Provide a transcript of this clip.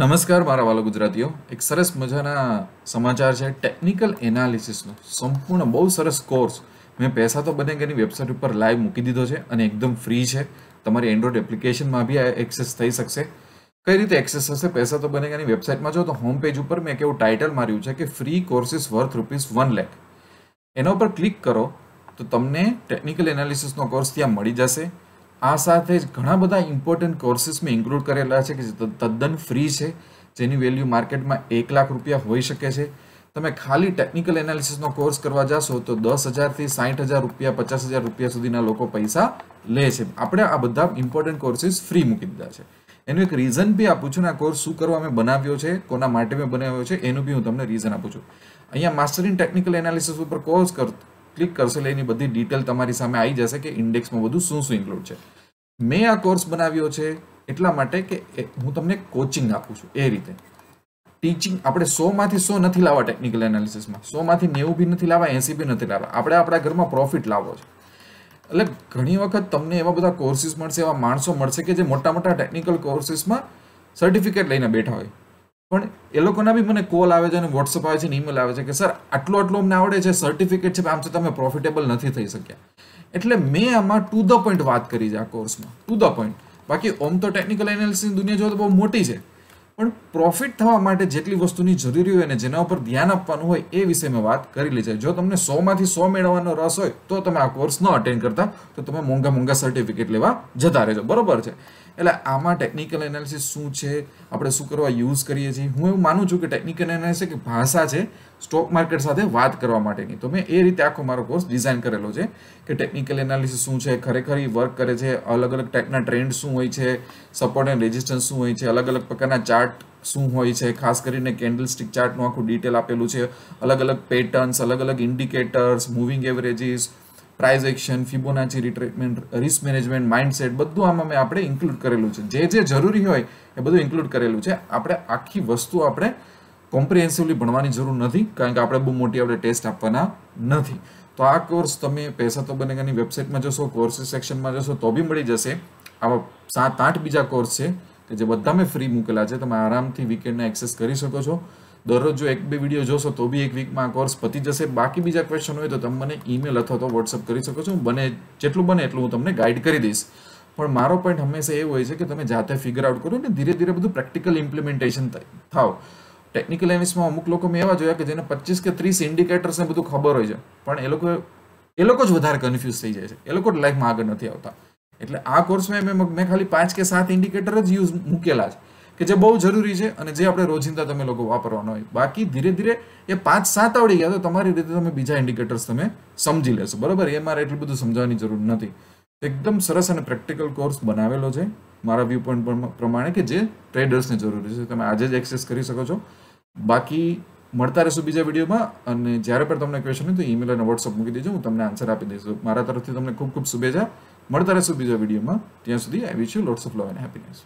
નમસ્કાર મારા વાલો ગુજરાતીઓ એક સરસ મજાના સમાચાર છે ટેકનિકલ એનાલિસિસનો સંપૂર્ણ બહુ સરસ કોર્સ મેં પૈસા તો બને એની વેબસાઇટ ઉપર લાઈવ મૂકી દીધો છે અને એકદમ ફ્રી છે તમારી એન્ડ્રોઇડ એપ્લિકેશનમાં બી એક્સેસ થઈ શકશે કઈ રીતે એક્સેસ થશે પૈસા તો બને એની વેબસાઇટમાં જો તો હોમ પેજ ઉપર મેં એક એવું ટાઇટલ માર્યું છે કે free courses worth rupees one lakh એના ઉપર ક્લિક કરો તો તમને ટેકનિકલ એનાલિસિસનો કોર્સ ત્યાં મળી જશે આ સાથે જ ઘણા બધા ઇમ્પોર્ટન્ટ કોર્સિસ મેં ઇન્ક્લુડ કરેલા છે કે જે તદ્દન ફ્રી છે જેની વેલ્યુ માર્કેટમાં એક લાખ રૂપિયા હોઈ શકે છે તમે ખાલી ટેકનિકલ એનાલિસિસનો કોર્સ કરવા જશો તો દસ હજારથી સાઠ હજાર રૂપિયા પચાસ હજાર રૂપિયા સુધીના લોકો પૈસા લે છે આપણે આ બધા ઇમ્પોર્ટન્ટ કોર્સિસ ફ્રી મૂકી દીધા છે એનું એક રીઝન બી આપું છું આ કોર્સ શું કરવા મેં બનાવ્યો છે કોના માટે મેં બનાવ્યો છે એનું બી હું તમને રીઝન આપું છું અહીંયા માસ્ટર ઇન ટેકનિકલ એનાલિસિસ ઉપર કોર્સ ક્લિક કરશો એટલે એની બધી ડિટેલ તમારી સામે આવી જશે કે ઇન્ડેક્સમાં બધું શું શું ઇન્ક્લુડ છે મેં આ કોર્સ બનાવ્યો છે એટલા માટે કે હું તમને કોચિંગ આપું છું એ રીતે ટીચિંગ આપણે સોમાંથી સો નથી લાવવા ટેકનિકલ એનાલિસિસમાં સોમાંથી નેવું બી નથી લાવવા એંસી બી નથી લાવવા આપણે આપણા ઘરમાં પ્રોફિટ લાવવો છે એટલે ઘણી વખત તમને એવા બધા કોર્સિસ મળશે એવા માણસો મળશે કે જે મોટા મોટા ટેકનિકલ કોર્સિસમાં સર્ટિફિકેટ લઈને બેઠા હોય પણ એ લોકોના બી મને કોલ આવે છે અને વોટ્સઅપ આવે છે ને ઈમેલ આવે છે કે સર આટલું આટલું અમને આવડે છે સર્ટિફિકેટ છે આમ તો તમે પ્રોફિટેબલ નથી થઈ શક્યા એટલે મેં આમાં ટુ ધ પોઈન્ટ વાત કરી છે આ કોર્સમાં ટુ ધ પોઈન્ટ બાકી ઓમ તો ટેકનિકલ એનાલિસિસની દુનિયા જો તો બહુ મોટી છે પણ પ્રોફિટ થવા માટે જેટલી વસ્તુની જરૂરી હોય અને જેના ઉપર ધ્યાન આપવાનું હોય એ વિશે મેં વાત કરી લી છે જો તમને સોમાંથી સો મેળવવાનો રસ હોય તો તમે આ કોર્સ ન અટેન્ડ કરતા તો તમે મોંઘા મોંઘા સર્ટિફિકેટ લેવા જતા રહેજો બરોબર છે એટલે આમાં ટેકનિકલ એનાલિસિસ શું છે આપણે શું કરવા યુઝ કરીએ છીએ હું એવું માનું છું કે ટેકનિકલ એનાલિસિસ એક ભાષા છે સ્ટોક માર્કેટ સાથે વાત કરવા માટેની તો મેં એ રીતે આખો મારો કોર્સ ડિઝાઇન કરેલો છે કે ટેકનિકલ એનાલિસિસ શું છે ખરેખર એ વર્ક કરે છે અલગ અલગ ટાઈપના ટ્રેન્ડ શું હોય છે સપોર્ટ એન્ડ રેઝિસ્ટન્સ શું હોય છે અલગ અલગ પ્રકારના ચાર્ટ ચાર્ટ શું હોય છે ખાસ કરીને કેન્ડલ કેન્ડલસ્ટિક ચાર્ટનું આખું ડિટેલ આપેલું છે અલગ અલગ પેટર્ન્સ અલગ અલગ indicators moving averages price action Fibonacci retracement risk management mindset બધું આમાં મેં આપણે ઇન્ક્લુડ કરેલું છે જે જે જરૂરી હોય એ બધું ઇન્ક્લુડ કરેલું છે આપણે આખી વસ્તુ આપણે કોમ્પ્રિહેન્સિવલી ભણવાની જરૂર નથી કારણ કે આપણે બહુ મોટી આપણે ટેસ્ટ આપવાના નથી તો આ કોર્સ તમે પૈસા તો બનેગાની વેબસાઇટમાં જશો કોર્સીસ સેક્શનમાં જશો તો બી મળી જશે આવા સાત આઠ બીજા કોર્સ છે કે જે બધા મેં ફ્રી મૂકેલા છે તમે આરામથી વીકેન્ડને એક્સેસ કરી શકો છો દરરોજ જો એક બે વિડીયો જોશો તો બી એક વીકમાં આ કોર્સ પતી જશે બાકી બીજા ક્વેશ્ચન હોય તો તમે મને ઈમેલ અથવા તો વોટ્સઅપ કરી શકો છો બને જેટલું બને એટલું હું તમને ગાઈડ કરી દઈશ પણ મારો પોઈન્ટ હંમેશા એ હોય છે કે તમે જાતે ફિગર આઉટ કરો ને ધીરે ધીરે બધું પ્રેક્ટિકલ ઇમ્પ્લિમેન્ટેશન થાવ ટેકનિકલ એનાલિસિસમાં અમુક લોકો મેં એવા જોયા કે જેને પચીસ કે ત્રીસ ઇન્ડિકેટર્સને બધું ખબર હોય છે પણ એ લોકો એ લોકો જ વધારે કન્ફ્યુઝ થઈ જાય છે એ લોકો જ લાઈફમાં આગળ નથી આવતા એટલે આ કોર્સમાં મેં મેં ખાલી પાંચ કે સાત ઇન્ડિકેટર જ યુઝ મૂકેલા છે કે જે બહુ જરૂરી છે અને જે આપણે રોજિંદા તમે લોકો વાપરવાના હોય બાકી ધીરે ધીરે એ પાંચ સાત આવડી ગયા તો તમારી રીતે તમે બીજા ઇન્ડિકેટર્સ તમે સમજી લેશો બરાબર એ મારે એટલું બધું સમજાવવાની જરૂર નથી એકદમ સરસ અને પ્રેક્ટિકલ કોર્સ બનાવેલો છે મારા વ્યૂ પોઈન્ટ પ્રમાણે કે જે ટ્રેડર્સને જરૂરી છે તમે આજે જ એક્સેસ કરી શકો છો બાકી મળતા રહેશું બીજા વિડીયોમાં અને જ્યારે પણ તમને ક્વેશ્ચન હોય તો ઈમેલ અને વોટ્સઅપ મૂકી દેજો હું તમને આન્સર આપી દઈશું મારા તરફથી તમને ખૂબ ખૂબ શુભેચ્છા મળતા રહેશું બીજા વિડીયોમાં ત્યાં સુધી I wish you lots of love and happiness